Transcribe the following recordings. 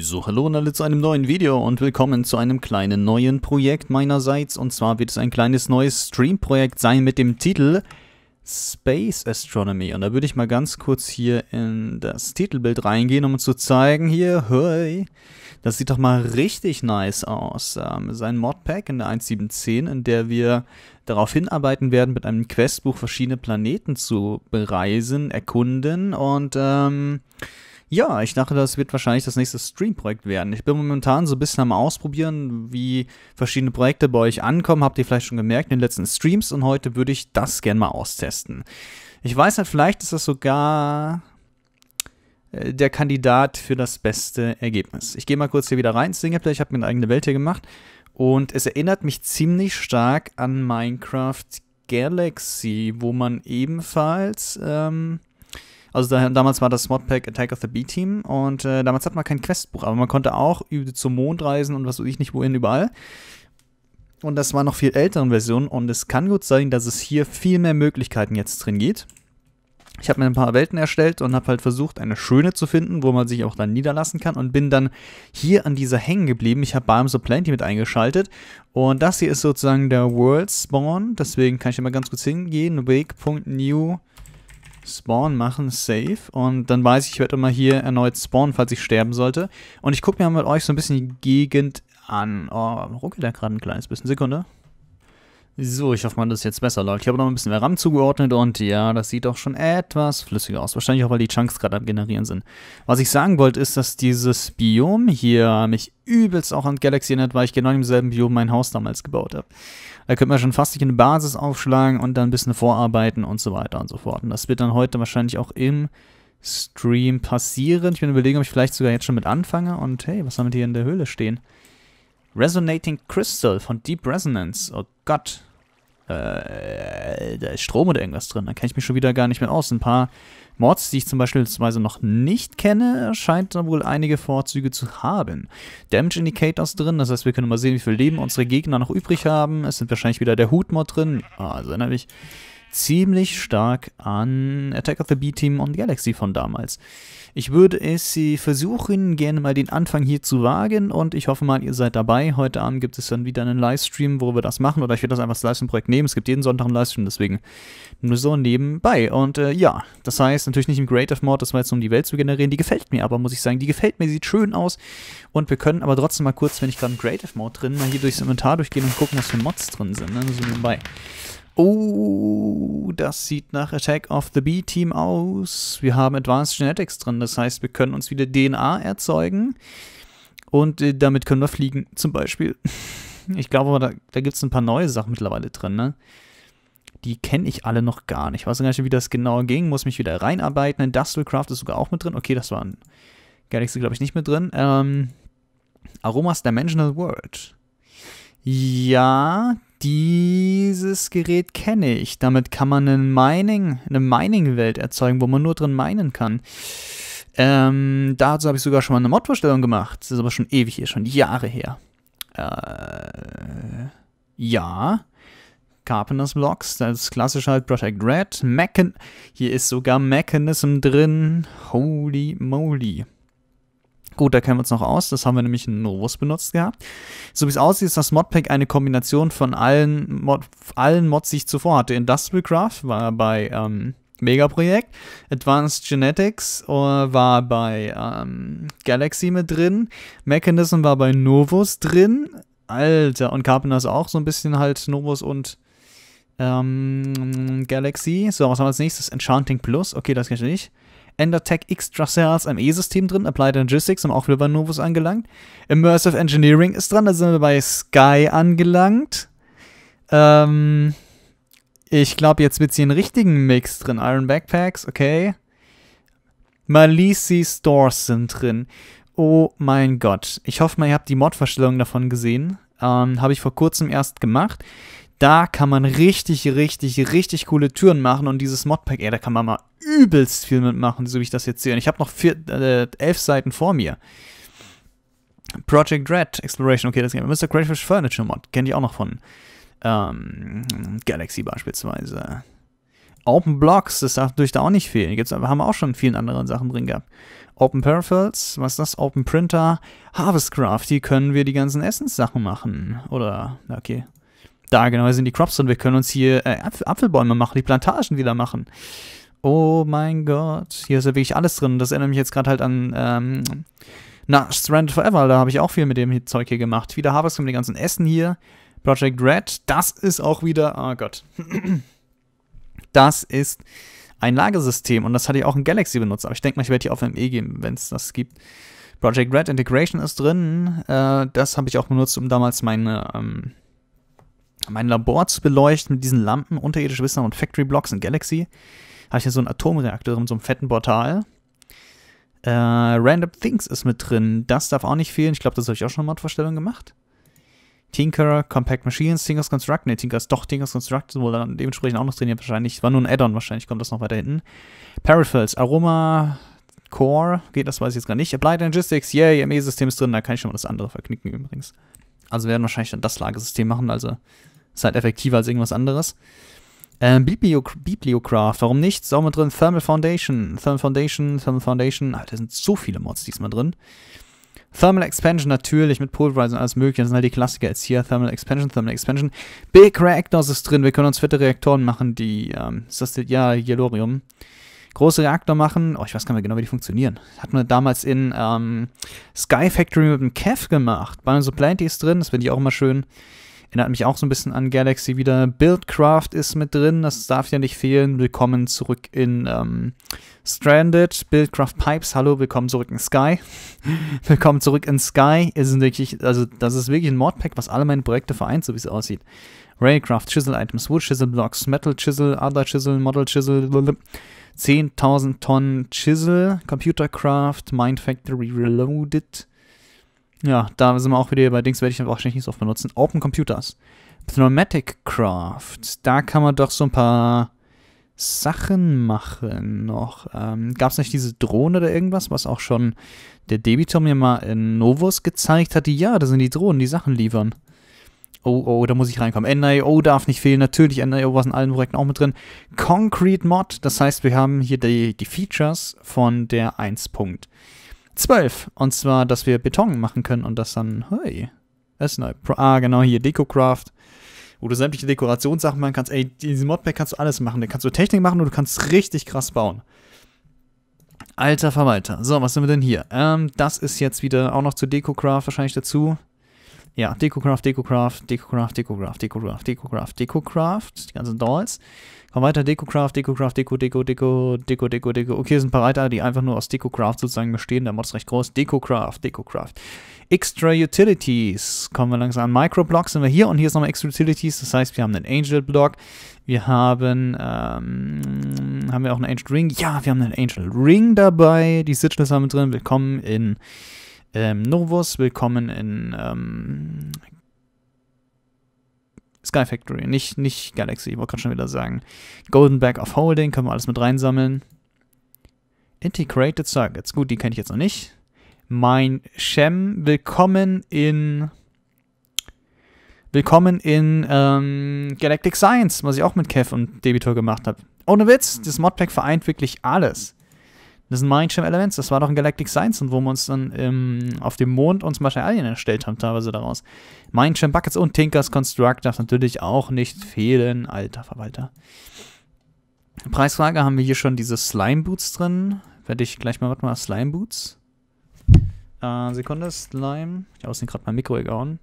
So, hallo und alle zu einem neuen Video und willkommen zu einem kleinen neuen Projekt meinerseits. Und zwar wird es ein kleines neues Stream-Projekt sein mit dem Titel Space Astronomy. Und da würde ich mal ganz kurz hier in das Titelbild reingehen, um zu zeigen, hier, hey, das sieht doch mal richtig nice aus. Ähm, sein Modpack in der 1710, in der wir darauf hinarbeiten werden, mit einem Questbuch verschiedene Planeten zu bereisen, erkunden und, ähm ja, ich dachte, das wird wahrscheinlich das nächste Stream-Projekt werden. Ich bin momentan so ein bisschen am Ausprobieren, wie verschiedene Projekte bei euch ankommen. Habt ihr vielleicht schon gemerkt in den letzten Streams und heute würde ich das gerne mal austesten. Ich weiß halt, vielleicht ist das sogar äh, der Kandidat für das beste Ergebnis. Ich gehe mal kurz hier wieder rein, Singleplayer, ich habe mir eine eigene Welt hier gemacht und es erinnert mich ziemlich stark an Minecraft Galaxy, wo man ebenfalls ähm, also da, damals war das Modpack Attack of the B-Team und äh, damals hat man kein Questbuch, aber man konnte auch zum Mond reisen und was weiß ich nicht wohin überall. Und das war noch viel älteren Versionen und es kann gut sein, dass es hier viel mehr Möglichkeiten jetzt drin geht. Ich habe mir ein paar Welten erstellt und habe halt versucht, eine schöne zu finden, wo man sich auch dann niederlassen kann und bin dann hier an dieser hängen geblieben. Ich habe Barms of Plenty mit eingeschaltet und das hier ist sozusagen der World Spawn, deswegen kann ich immer ganz kurz hingehen, wake.new Spawn machen, Save. Und dann weiß ich, ich werde immer hier erneut spawnen, falls ich sterben sollte. Und ich gucke mir mal mit euch so ein bisschen die Gegend an. Oh, ruckelt da gerade ein kleines bisschen. Sekunde. So, ich hoffe mal, dass es jetzt besser läuft. Ich habe noch ein bisschen mehr RAM zugeordnet und ja, das sieht auch schon etwas flüssiger aus. Wahrscheinlich auch, weil die Chunks gerade am Generieren sind. Was ich sagen wollte, ist, dass dieses Biom hier mich übelst auch an Galaxy erinnert, weil ich genau im selben Biom mein Haus damals gebaut habe. Da könnte man schon fast sich eine Basis aufschlagen und dann ein bisschen vorarbeiten und so weiter und so fort. Und das wird dann heute wahrscheinlich auch im Stream passieren. Ich bin überlegen, ob ich vielleicht sogar jetzt schon mit anfange. Und hey, was haben wir hier in der Höhle stehen? Resonating Crystal von Deep Resonance. Oh Gott, äh, da ist Strom oder irgendwas drin. Da kenne ich mich schon wieder gar nicht mehr aus. Ein paar Mods, die ich zum Beispiel noch nicht kenne, scheint wohl einige Vorzüge zu haben. Damage Indicators drin, das heißt, wir können mal sehen, wie viel Leben unsere Gegner noch übrig haben. Es sind wahrscheinlich wieder der Hut-Mod drin. Ah, also erinnere mich ziemlich stark an Attack of the B-Team und Galaxy von damals. Ich würde es versuchen, gerne mal den Anfang hier zu wagen und ich hoffe mal, ihr seid dabei. Heute Abend gibt es dann wieder einen Livestream, wo wir das machen oder ich werde das einfach als Livestream-Projekt nehmen. Es gibt jeden Sonntag einen Livestream, deswegen nur so nebenbei. Und äh, ja, das heißt natürlich nicht im Creative Mode, das war jetzt um die Welt zu generieren. Die gefällt mir aber, muss ich sagen. Die gefällt mir, sieht schön aus und wir können aber trotzdem mal kurz, wenn ich gerade im Creative Mode drin, mal hier durchs Inventar durchgehen und gucken, was für Mods drin sind. Ne? So nebenbei. Oh, das sieht nach Attack of the B-Team aus. Wir haben Advanced Genetics drin, das heißt, wir können uns wieder DNA erzeugen und äh, damit können wir fliegen, zum Beispiel. Ich glaube, da, da gibt es ein paar neue Sachen mittlerweile drin, ne? Die kenne ich alle noch gar nicht. Ich weiß gar nicht, wie das genau ging, muss mich wieder reinarbeiten. Industrial Craft ist sogar auch mit drin. Okay, das war ein Galaxy, glaube ich, nicht mit drin. Ähm, Aromas Dimensional World. Ja, dieses Gerät kenne ich. Damit kann man ein Mining, eine Mining-Welt erzeugen, wo man nur drin minen kann. Ähm, dazu habe ich sogar schon mal eine Mod-Vorstellung gemacht. Das ist aber schon ewig hier, schon Jahre her. Äh, ja. Carpenters Blocks, das ist klassisch halt Project Red. Mechan hier ist sogar Mechanism drin. Holy moly. Gut, da kennen wir uns noch aus. Das haben wir nämlich in Novus benutzt gehabt. So wie es aussieht, ist das Modpack eine Kombination von allen, Mod, allen Mods, die ich zuvor hatte. Industrial Craft war bei ähm, Megaprojekt, Advanced Genetics äh, war bei ähm, Galaxy mit drin, Mechanism war bei Novus drin. Alter, und Carpenter ist auch so ein bisschen halt Novus und ähm, Galaxy. So, was haben wir als nächstes? Enchanting Plus. Okay, das kenne ich nicht. Endertech Extra Cells am E-System drin, Applied Logistics haben auch wieder bei Novus angelangt. Immersive Engineering ist dran, da sind wir bei Sky angelangt. Ähm, ich glaube, jetzt wird hier einen richtigen Mix drin. Iron Backpacks, okay. Malisi Stores sind drin. Oh mein Gott. Ich hoffe mal, ihr habt die Mod-Verstellung davon gesehen. Ähm, Habe ich vor kurzem erst gemacht da kann man richtig, richtig, richtig coole Türen machen und dieses Modpack, ey, da kann man mal übelst viel mitmachen, so wie ich das jetzt sehe. Und ich habe noch vier, äh, elf Seiten vor mir. Project Red Exploration, okay, das geht. Mr. Crayfish Furniture Mod, kenne ich auch noch von ähm, Galaxy beispielsweise. Open Blocks, das darf durch da auch nicht fehlen. Gibt's, haben wir auch schon in vielen anderen Sachen drin gehabt. Open Paraffles, was ist das? Open Printer, Harvestcraft, hier können wir die ganzen Essenssachen machen. Oder, okay, da genau, sind die Crops drin. Wir können uns hier äh, Apfelbäume machen, die Plantagen wieder machen. Oh mein Gott, hier ist ja wirklich alles drin. Das erinnert mich jetzt gerade halt an, ähm, na, Stranded Forever. Da habe ich auch viel mit dem Zeug hier gemacht. Wieder Harvest mit den ganzen Essen hier. Project Red, das ist auch wieder, oh Gott. Das ist ein Lagersystem und das hatte ich auch in Galaxy benutzt. Aber ich denke mal, ich werde hier auf ME gehen, wenn es das gibt. Project Red Integration ist drin. Äh, das habe ich auch benutzt, um damals meine ähm, mein Labor zu beleuchten mit diesen Lampen, unterirdische Wissen und Factory Blocks in Galaxy. Habe ich hier so einen Atomreaktor mit so einem fetten Portal. Äh, Random Things ist mit drin. Das darf auch nicht fehlen. Ich glaube, das habe ich auch schon mal Vorstellung gemacht. Tinkerer, Compact Machines, Tinkers Construct. Ne, Tinkers, doch, Tinkers Construct, wohl dann dementsprechend auch noch drin. Hier wahrscheinlich, war nur ein Add-on, wahrscheinlich kommt das noch weiter hinten. Paraffels, Aroma, Core, geht das, weiß ich jetzt gar nicht. Applied Logistics, yay, ME-System ist drin, da kann ich schon mal das andere verknicken übrigens. Also werden wahrscheinlich dann das Lagesystem machen, also ist halt effektiver als irgendwas anderes. Ähm, Biblioc Bibliocraft, warum nicht? Ist auch mit drin. Thermal Foundation, Thermal Foundation, Thermal Foundation. Alter, da sind so viele Mods diesmal drin. Thermal Expansion natürlich mit Pulverizer und alles mögliche. Das sind halt die Klassiker jetzt hier. Thermal Expansion, Thermal Expansion. Big Reactors ist drin. Wir können uns fette Reaktoren machen, die, ähm, ist das, die, ja, Yellorium. Große Reaktor machen. Oh, ich weiß gar nicht mehr genau, wie die funktionieren. Hat man damals in ähm, Sky Factory mit dem Kev gemacht. Bei so Plenty ist drin. Das finde ich auch immer schön. Erinnert mich auch so ein bisschen an Galaxy wieder. Buildcraft ist mit drin, das darf ja nicht fehlen. Willkommen zurück in ähm, Stranded. Buildcraft Pipes, hallo, willkommen zurück in Sky. willkommen zurück in Sky. Ist wirklich, also das ist wirklich ein Modpack, was alle meine Projekte vereint, so wie es aussieht. Railcraft, Chisel Items, Wood Chisel Blocks, Metal Chisel, Other Chisel, Model Chisel, 10.000 Tonnen Chisel, Computercraft, Mind Factory Reloaded, ja, da sind wir auch wieder bei Dings, werde ich dann wahrscheinlich nicht so oft benutzen. Open Computers. Pneumatic Craft. Da kann man doch so ein paar Sachen machen noch. Ähm, Gab es nicht diese Drohne oder irgendwas, was auch schon der Debitor mir mal in Novus gezeigt hatte? Ja, da sind die Drohnen, die Sachen liefern. Oh, oh, da muss ich reinkommen. NIO darf nicht fehlen. Natürlich, NIO war in allen Projekten auch mit drin. Concrete Mod, das heißt, wir haben hier die, die Features von der 1. 12. Und zwar, dass wir Beton machen können und das dann, hey, das ist neu. Ah, genau, hier, deco wo du sämtliche Dekorationssachen machen kannst. Ey, diese Modpack kannst du alles machen. Da kannst du Technik machen und du kannst richtig krass bauen. Alter Verwalter. So, was sind wir denn hier? Ähm, das ist jetzt wieder auch noch zu deco wahrscheinlich dazu ja, DecoCraft, DecoCraft, DecoCraft, DecoCraft, DecoCraft, DecoCraft, DecoCraft, die ganzen Dolls. Komm weiter, DecoCraft, DecoCraft, Deco, Deco, Deco, Deco, Deco, Deco. Okay, sind ein paar Reiter, die einfach nur aus DecoCraft sozusagen bestehen. Der Mod ist recht groß. DecoCraft, DecoCraft. Extra Utilities. Kommen wir langsam an. Microblocks sind wir hier und hier ist nochmal Extra Utilities. Das heißt, wir haben einen Angel-Block. Wir haben, ähm, haben wir auch einen Angel Ring? Ja, wir haben einen Angel Ring dabei. Die Sigils haben wir drin. Willkommen in ähm, Novus, willkommen in ähm, Sky Factory, nicht, nicht Galaxy, ich wollte gerade schon wieder sagen. Golden Bag of Holding, können wir alles mit reinsammeln. Integrated Circuits, gut, die kenne ich jetzt noch nicht. Mein Shem, willkommen in. Willkommen in ähm, Galactic Science, was ich auch mit Kev und Debitor gemacht habe. Ohne Witz, das Modpack vereint wirklich alles. Das sind Marinschirm Elements, das war doch in Galactic Science und wo wir uns dann ähm, auf dem Mond uns Materialien erstellt haben, teilweise daraus. Marinschirm Buckets und Tinkers Construct darf natürlich auch nicht fehlen, alter Verwalter. Preisfrage haben wir hier schon diese Slime Boots drin. Werde ich gleich mal, warte mal, Slime Boots. Äh, Sekunde, Slime. Ich aussehen gerade mein Mikro gegauen.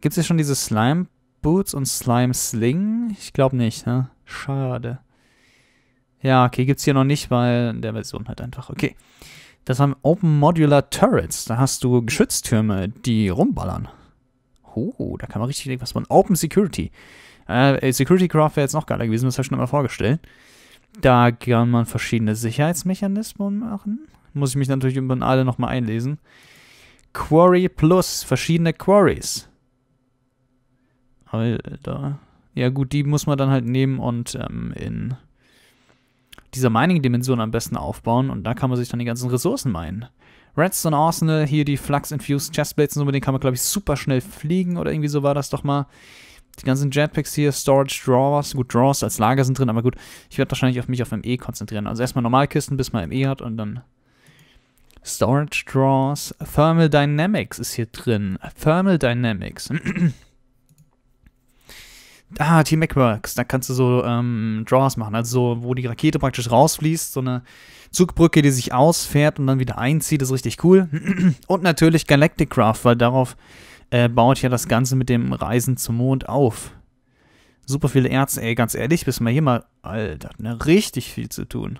Gibt es hier schon diese Slime Boots und Slime Sling? Ich glaube nicht, ne? Schade. Ja, okay, gibt es hier noch nicht, weil in der Version halt einfach, okay. Das haben Open Modular Turrets. Da hast du Geschütztürme, die rumballern. Oh, da kann man richtig was von Open Security. Äh, Security Craft wäre jetzt noch geiler gewesen, das habe ich schon mal vorgestellt. Da kann man verschiedene Sicherheitsmechanismen machen. Muss ich mich natürlich über alle nochmal einlesen. Quarry Plus, verschiedene Quarries. Alter. Ja gut, die muss man dann halt nehmen und ähm, in dieser Mining-Dimension am besten aufbauen und da kann man sich dann die ganzen Ressourcen meinen. Redstone Arsenal, hier die Flux-Infused Chestplates und so, mit denen kann man, glaube ich, super schnell fliegen oder irgendwie so war das doch mal. Die ganzen Jetpacks hier, Storage Drawers, gut, Drawers als Lager sind drin, aber gut, ich werde wahrscheinlich auf mich auf ME konzentrieren. Also erstmal Normalkisten, bis man ME hat und dann Storage Drawers. Thermal Dynamics ist hier drin. Thermal Dynamics. ah, Team Macworks, da kannst du so ähm, Draws machen, also so, wo die Rakete praktisch rausfließt, so eine Zugbrücke, die sich ausfährt und dann wieder einzieht, ist richtig cool. und natürlich Galactic Craft, weil darauf äh, baut ja das Ganze mit dem Reisen zum Mond auf. Super viele Erze, ey, ganz ehrlich, bis wir hier mal, Alter, ne, richtig viel zu tun.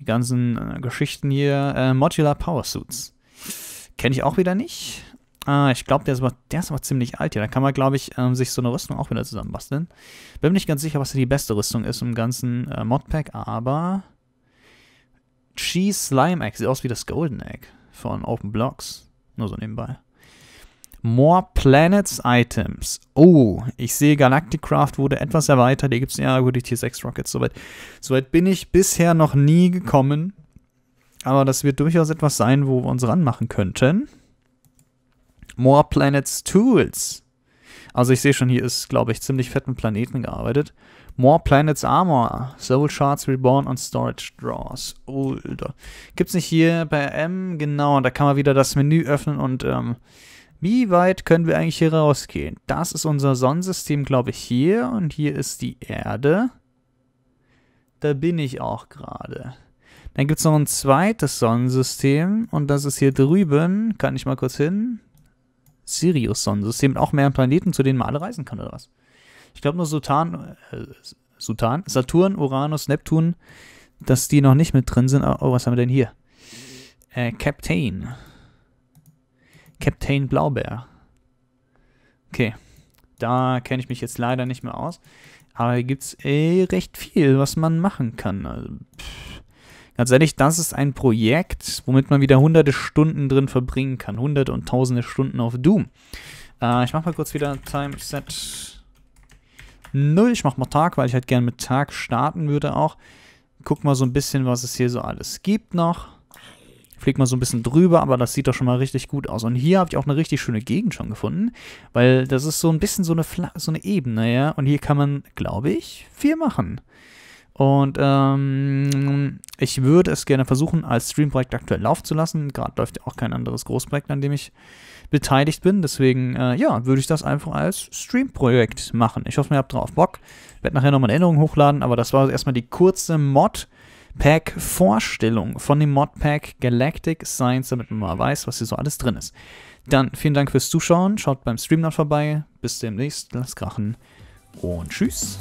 Die ganzen äh, Geschichten hier, äh, Modular Power Suits. Kenne ich auch wieder nicht. Ah, ich glaube, der, ist aber, der ist aber ziemlich alt hier. Da kann man, glaube ich, ähm, sich so eine Rüstung auch wieder zusammenbasteln. Bin mir nicht ganz sicher, was hier die beste Rüstung ist im ganzen äh, Modpack, aber... Cheese Slime Egg. Sieht aus wie das Golden Egg von Open Blocks. Nur so nebenbei. More Planets Items. Oh, ich sehe, Galactic Craft wurde etwas erweitert. Hier gibt es ja gut die Tier 6 Rockets. Soweit so bin ich bisher noch nie gekommen. Aber das wird durchaus etwas sein, wo wir uns ranmachen könnten. More Planets Tools. Also ich sehe schon, hier ist, glaube ich, ziemlich fett mit Planeten gearbeitet. More Planets Armor, Soul Shards Reborn und Storage Draws. Older. Gibt's nicht hier bei M? Genau, und da kann man wieder das Menü öffnen und ähm, wie weit können wir eigentlich hier rausgehen? Das ist unser Sonnensystem, glaube ich, hier und hier ist die Erde. Da bin ich auch gerade. Dann gibt es noch ein zweites Sonnensystem und das ist hier drüben. Kann ich mal kurz hin? Sirius-Sonnensystem auch mehr Planeten, zu denen man alle reisen kann, oder was? Ich glaube nur Sutan, äh, Sutan, Saturn, Uranus, Neptun, dass die noch nicht mit drin sind. Oh, oh was haben wir denn hier? Äh, Captain. Captain Blaubeer. Okay. Da kenne ich mich jetzt leider nicht mehr aus. Aber hier gibt es eh äh, recht viel, was man machen kann. Also, pff. Tatsächlich, das ist ein Projekt, womit man wieder hunderte Stunden drin verbringen kann. Hunderte und tausende Stunden auf Doom. Äh, ich mache mal kurz wieder Time Set 0. Ich mache mal Tag, weil ich halt gerne mit Tag starten würde auch. Guck mal so ein bisschen, was es hier so alles gibt noch. Flieg mal so ein bisschen drüber, aber das sieht doch schon mal richtig gut aus. Und hier habe ich auch eine richtig schöne Gegend schon gefunden, weil das ist so ein bisschen so eine, Fla so eine Ebene, ja. Und hier kann man, glaube ich, viel machen. Und ähm, ich würde es gerne versuchen, als Streamprojekt aktuell laufen zu lassen. Gerade läuft ja auch kein anderes Großprojekt, an dem ich beteiligt bin. Deswegen, äh, ja, würde ich das einfach als Streamprojekt machen. Ich hoffe, ihr habt drauf Bock. Ich werde nachher nochmal eine Erinnerung hochladen, aber das war also erstmal die kurze modpack vorstellung von dem Modpack Galactic Science, damit man mal weiß, was hier so alles drin ist. Dann vielen Dank fürs Zuschauen, schaut beim Stream Streamlab vorbei, bis demnächst, lasst krachen und tschüss.